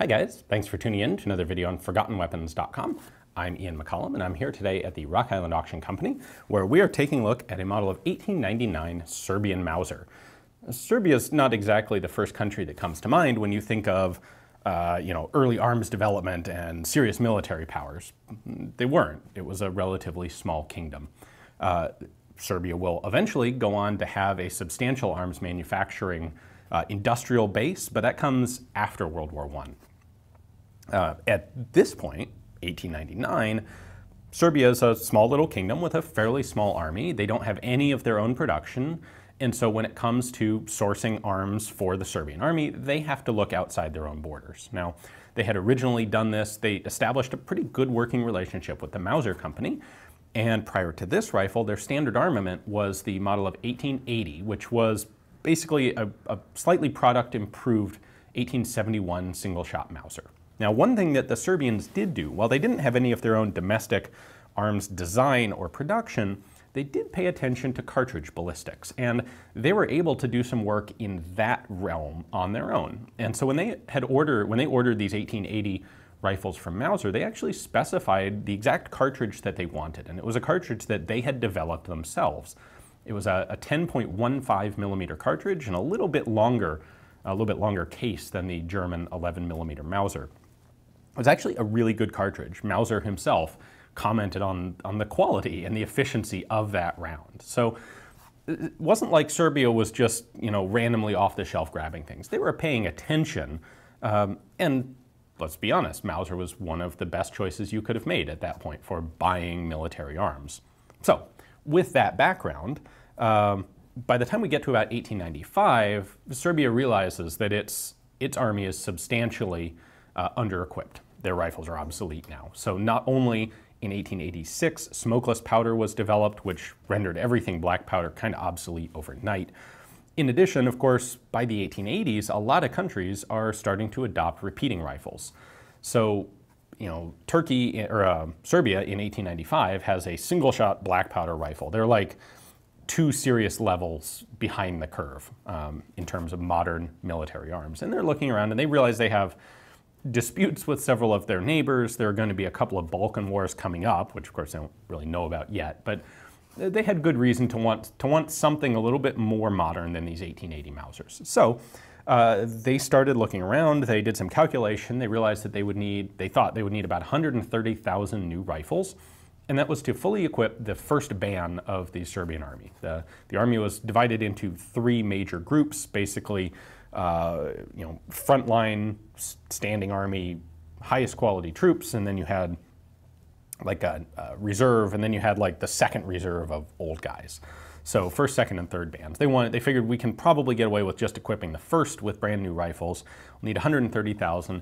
Hi guys, thanks for tuning in to another video on ForgottenWeapons.com. I'm Ian McCollum and I'm here today at the Rock Island Auction Company where we are taking a look at a model of 1899 Serbian Mauser. Serbia is not exactly the first country that comes to mind when you think of uh, you know, early arms development and serious military powers. They weren't. It was a relatively small kingdom. Uh, Serbia will eventually go on to have a substantial arms manufacturing uh, industrial base, but that comes after World War One. Uh, at this point, 1899, Serbia is a small little kingdom with a fairly small army. They don't have any of their own production. And so when it comes to sourcing arms for the Serbian army, they have to look outside their own borders. Now, they had originally done this, they established a pretty good working relationship with the Mauser Company. And prior to this rifle, their standard armament was the model of 1880, which was basically a, a slightly product improved 1871 single shot Mauser. Now, one thing that the Serbians did do, while they didn't have any of their own domestic arms design or production, they did pay attention to cartridge ballistics, and they were able to do some work in that realm on their own. And so when they had order, when they ordered these 1880 rifles from Mauser, they actually specified the exact cartridge that they wanted, and it was a cartridge that they had developed themselves. It was a, a 10.15 millimeter cartridge and a little bit longer, a little bit longer case than the German 11 millimeter Mauser. It was actually a really good cartridge. Mauser himself commented on, on the quality and the efficiency of that round. So it wasn't like Serbia was just, you know, randomly off the shelf grabbing things. They were paying attention. Um, and let's be honest, Mauser was one of the best choices you could have made at that point for buying military arms. So with that background, um, by the time we get to about 1895, Serbia realizes that its, its army is substantially uh, under-equipped their rifles are obsolete now. So not only in 1886, smokeless powder was developed, which rendered everything black powder kind of obsolete overnight. In addition, of course, by the 1880s, a lot of countries are starting to adopt repeating rifles. So, you know, Turkey eh, or uh, Serbia in 1895 has a single shot black powder rifle. They're like two serious levels behind the curve um, in terms of modern military arms. And they're looking around and they realize they have disputes with several of their neighbors. There are going to be a couple of Balkan wars coming up, which of course they don't really know about yet, but they had good reason to want, to want something a little bit more modern than these 1880 Mausers. So uh, they started looking around, they did some calculation, they realized that they would need, they thought they would need about 130,000 new rifles, and that was to fully equip the first ban of the Serbian army. The, the army was divided into three major groups, basically uh, you know, frontline standing army, highest quality troops, and then you had like a, a, reserve, and then you had like the second reserve of old guys. So first, second, and third bands. They wanted. They figured we can probably get away with just equipping the first with brand new rifles. We'll need 130,000.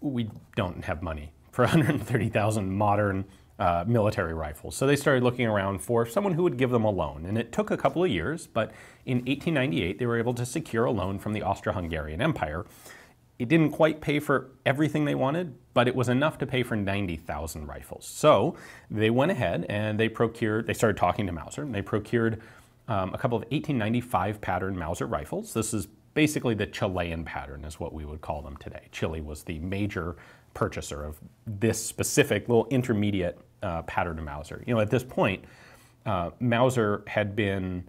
We don't have money for 130,000 modern uh, military rifles. So they started looking around for someone who would give them a loan. And it took a couple of years, but in 1898 they were able to secure a loan from the Austro Hungarian Empire. It didn't quite pay for everything they wanted, but it was enough to pay for 90,000 rifles. So they went ahead and they procured, they started talking to Mauser, and they procured um, a couple of 1895 pattern Mauser rifles. This is basically the Chilean pattern, is what we would call them today. Chile was the major purchaser of this specific little intermediate uh, pattern to Mauser. You know, at this point, uh, Mauser had been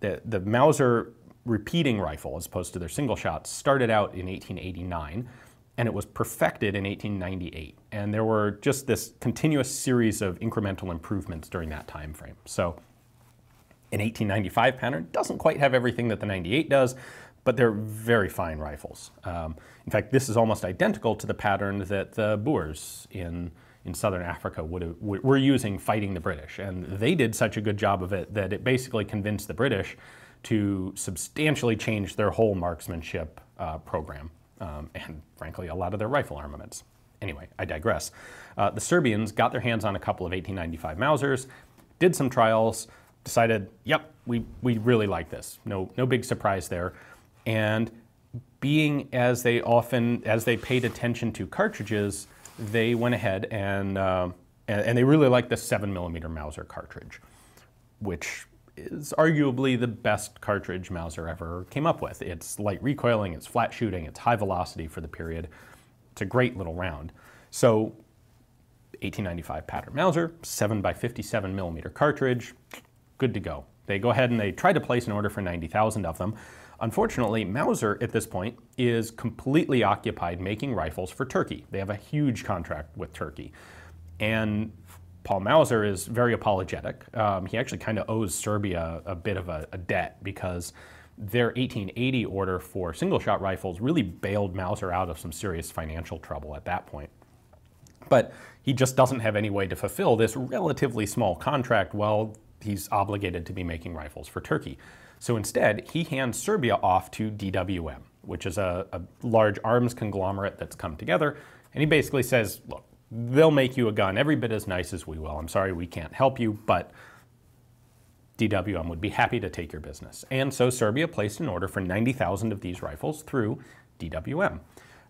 the, the Mauser repeating rifle, as opposed to their single shots, started out in 1889 and it was perfected in 1898. And there were just this continuous series of incremental improvements during that time frame. So an 1895 pattern doesn't quite have everything that the 98 does, but they're very fine rifles. Um, in fact, this is almost identical to the pattern that the Boers in in southern Africa would were using fighting the British. And they did such a good job of it that it basically convinced the British to substantially change their whole marksmanship uh, program um, and, frankly, a lot of their rifle armaments. Anyway, I digress. Uh, the Serbians got their hands on a couple of 1895 Mausers, did some trials, decided, yep, we, we really like this. No, no big surprise there. And being as they often, as they paid attention to cartridges, they went ahead and, uh, and, and, they really liked the 7mm Mauser cartridge, which is arguably the best cartridge Mauser ever came up with. It's light recoiling, it's flat shooting, it's high velocity for the period. It's a great little round. So 1895 pattern Mauser, 7 by 57 millimeter cartridge, good to go. They go ahead and they try to place an order for 90,000 of them. Unfortunately, Mauser at this point is completely occupied making rifles for Turkey. They have a huge contract with Turkey. And Paul Mauser is very apologetic. Um, he actually kind of owes Serbia a bit of a, a debt because their 1880 order for single shot rifles really bailed Mauser out of some serious financial trouble at that point. But he just doesn't have any way to fulfill this relatively small contract while he's obligated to be making rifles for Turkey. So instead, he hands Serbia off to DWM, which is a, a large arms conglomerate that's come together. And he basically says, look, they'll make you a gun every bit as nice as we will. I'm sorry we can't help you, but DWM would be happy to take your business. And so Serbia placed an order for 90,000 of these rifles through DWM.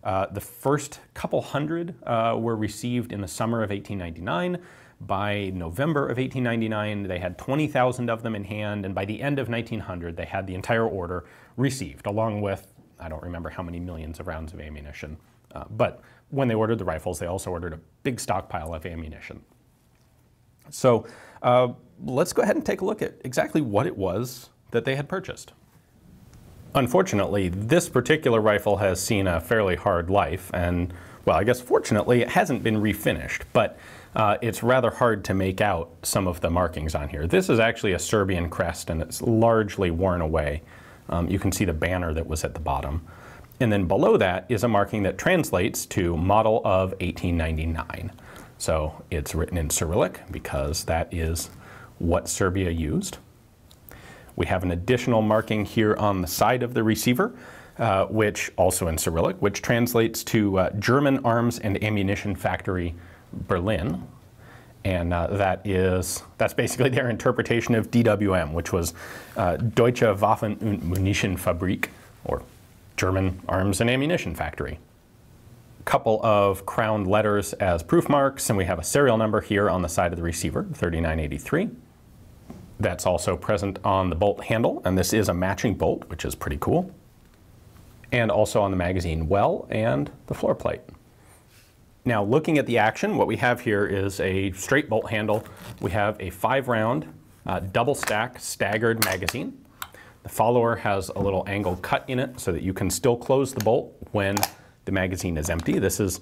Uh, the first couple hundred uh, were received in the summer of 1899. By November of 1899, they had 20,000 of them in hand, and by the end of 1900, they had the entire order received, along with I don't remember how many millions of rounds of ammunition. Uh, but when they ordered the rifles, they also ordered a big stockpile of ammunition. So uh, let's go ahead and take a look at exactly what it was that they had purchased. Unfortunately, this particular rifle has seen a fairly hard life, and well, I guess fortunately, it hasn't been refinished, but uh, it's rather hard to make out some of the markings on here. This is actually a Serbian crest and it's largely worn away. Um, you can see the banner that was at the bottom. And then below that is a marking that translates to model of 1899. So it's written in Cyrillic because that is what Serbia used. We have an additional marking here on the side of the receiver, uh, which also in Cyrillic, which translates to uh, German Arms and Ammunition Factory Berlin, and uh, that is that's basically their interpretation of DWM, which was uh, Deutsche Waffen und Munitionfabrik, or German Arms and Ammunition Factory. A couple of crowned letters as proof marks, and we have a serial number here on the side of the receiver, 3983. That's also present on the bolt handle, and this is a matching bolt, which is pretty cool. And also on the magazine well and the floor plate. Now looking at the action, what we have here is a straight bolt handle. We have a five round uh, double stack staggered magazine. The follower has a little angle cut in it so that you can still close the bolt when the magazine is empty. This is,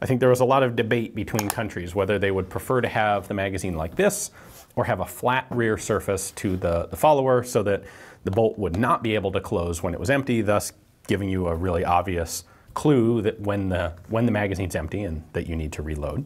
I think there was a lot of debate between countries whether they would prefer to have the magazine like this or have a flat rear surface to the, the follower so that the bolt would not be able to close when it was empty, thus giving you a really obvious clue that when the, when the magazine's empty and that you need to reload.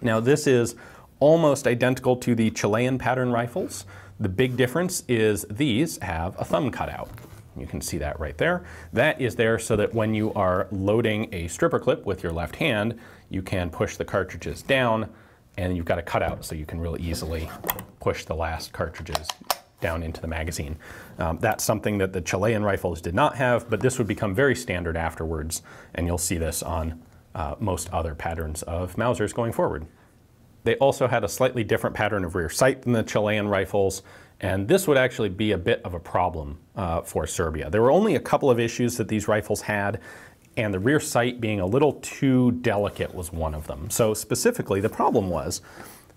Now this is almost identical to the Chilean pattern rifles. The big difference is these have a thumb cutout. You can see that right there. That is there so that when you are loading a stripper clip with your left hand, you can push the cartridges down and you've got a cutout so you can really easily push the last cartridges down into the magazine. Um, that's something that the Chilean rifles did not have, but this would become very standard afterwards, and you'll see this on uh, most other patterns of Mausers going forward. They also had a slightly different pattern of rear sight than the Chilean rifles, and this would actually be a bit of a problem uh, for Serbia. There were only a couple of issues that these rifles had, and the rear sight being a little too delicate was one of them. So specifically, the problem was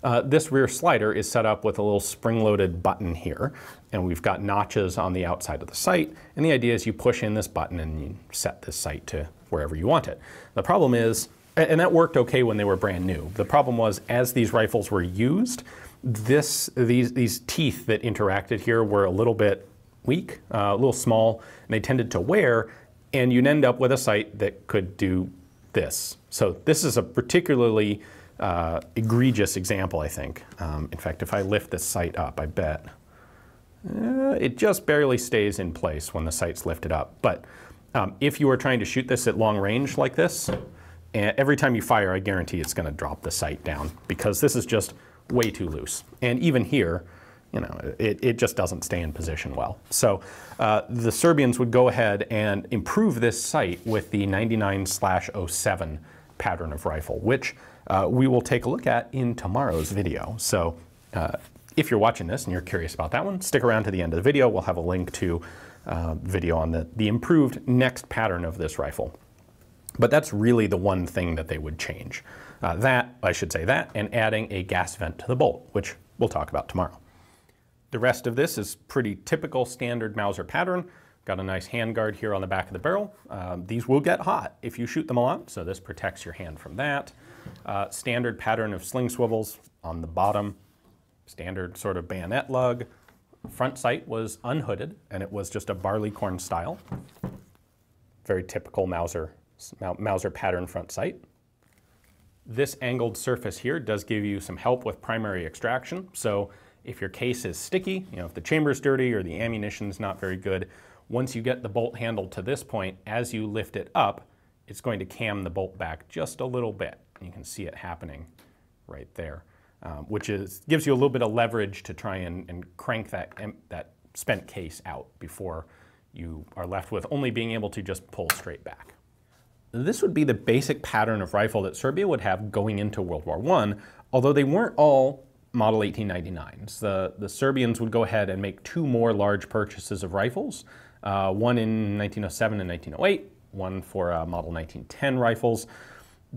uh, this rear slider is set up with a little spring-loaded button here, and we've got notches on the outside of the sight, and the idea is you push in this button and you set this sight to wherever you want it. The problem is, and that worked okay when they were brand new. The problem was as these rifles were used, this, these, these teeth that interacted here were a little bit weak, uh, a little small, and they tended to wear, and you'd end up with a sight that could do this. So this is a particularly uh, egregious example, I think. Um, in fact, if I lift this site up, I bet uh, it just barely stays in place when the site's lifted up. But um, if you are trying to shoot this at long range like this, eh, every time you fire, I guarantee it's going to drop the sight down because this is just way too loose. And even here, you know, it, it just doesn't stay in position well. So uh, the Serbians would go ahead and improve this sight with the 99 07 pattern of rifle, which uh, we will take a look at in tomorrow's video. So uh, if you're watching this and you're curious about that one, stick around to the end of the video. We'll have a link to uh, video on the, the improved next pattern of this rifle. But that's really the one thing that they would change. Uh, that, I should say that, and adding a gas vent to the bolt, which we'll talk about tomorrow. The rest of this is pretty typical standard Mauser pattern. Got a nice handguard here on the back of the barrel. Um, these will get hot if you shoot them a lot, so this protects your hand from that. Uh, standard pattern of sling swivels on the bottom, standard sort of bayonet lug. Front sight was unhooded, and it was just a barleycorn style. Very typical Mauser, Mauser pattern front sight. This angled surface here does give you some help with primary extraction. So if your case is sticky, you know, if the chamber's dirty or the ammunition's not very good, once you get the bolt handle to this point, as you lift it up, it's going to cam the bolt back just a little bit. And you can see it happening right there, um, which is, gives you a little bit of leverage to try and, and crank that, that spent case out before you are left with only being able to just pull straight back. This would be the basic pattern of rifle that Serbia would have going into World War I, although they weren't all model 1899s. The, the Serbians would go ahead and make two more large purchases of rifles, uh, one in 1907 and 1908, one for uh, model 1910 rifles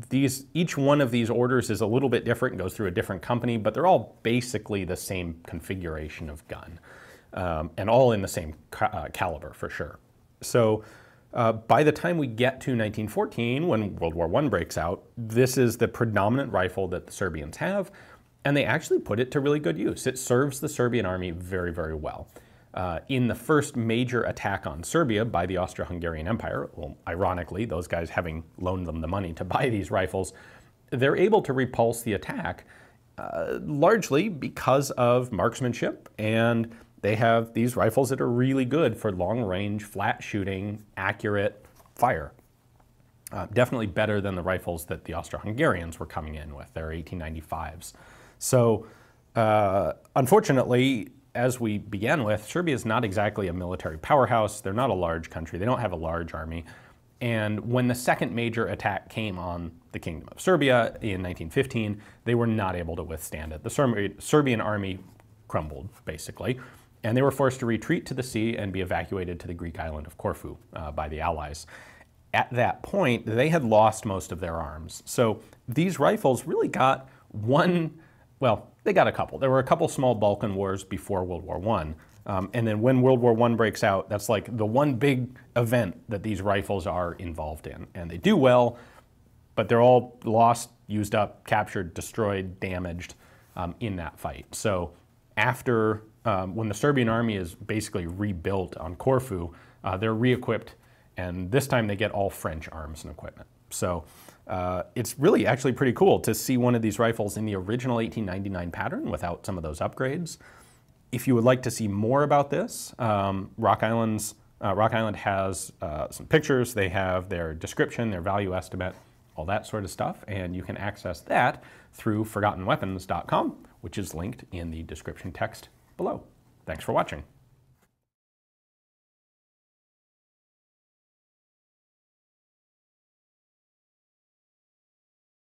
these each one of these orders is a little bit different goes through a different company, but they're all basically the same configuration of gun, um, and all in the same ca uh, caliber for sure. So. Uh, by the time we get to 1914, when World War I breaks out, this is the predominant rifle that the Serbians have, and they actually put it to really good use. It serves the Serbian army very, very well uh, in the first major attack on Serbia by the Austro-Hungarian Empire, well, ironically, those guys having loaned them the money to buy these rifles, they're able to repulse the attack uh, largely because of marksmanship and they have these rifles that are really good for long range, flat shooting, accurate fire. Uh, definitely better than the rifles that the Austro-Hungarians were coming in with, their 1895s. So uh, unfortunately, as we began with, Serbia is not exactly a military powerhouse. They're not a large country. They don't have a large army. And when the second major attack came on the Kingdom of Serbia in 1915, they were not able to withstand it. The Serbian army crumbled, basically, and they were forced to retreat to the sea and be evacuated to the Greek island of Corfu uh, by the Allies. At that point, they had lost most of their arms. So these rifles really got one well, they got a couple. There were a couple small Balkan wars before World War I. Um, and then when World War I breaks out, that's like the one big event that these rifles are involved in. And they do well, but they're all lost, used up, captured, destroyed, damaged um, in that fight. So after, um, when the Serbian army is basically rebuilt on Corfu, uh, they're re equipped, and this time they get all French arms and equipment. So uh, it's really actually pretty cool to see one of these rifles in the original 1899 pattern without some of those upgrades. If you would like to see more about this, um, Rock Island's uh, Rock Island has uh, some pictures. They have their description, their value estimate, all that sort of stuff, and you can access that through ForgottenWeapons.com, which is linked in the description text below. Thanks for watching.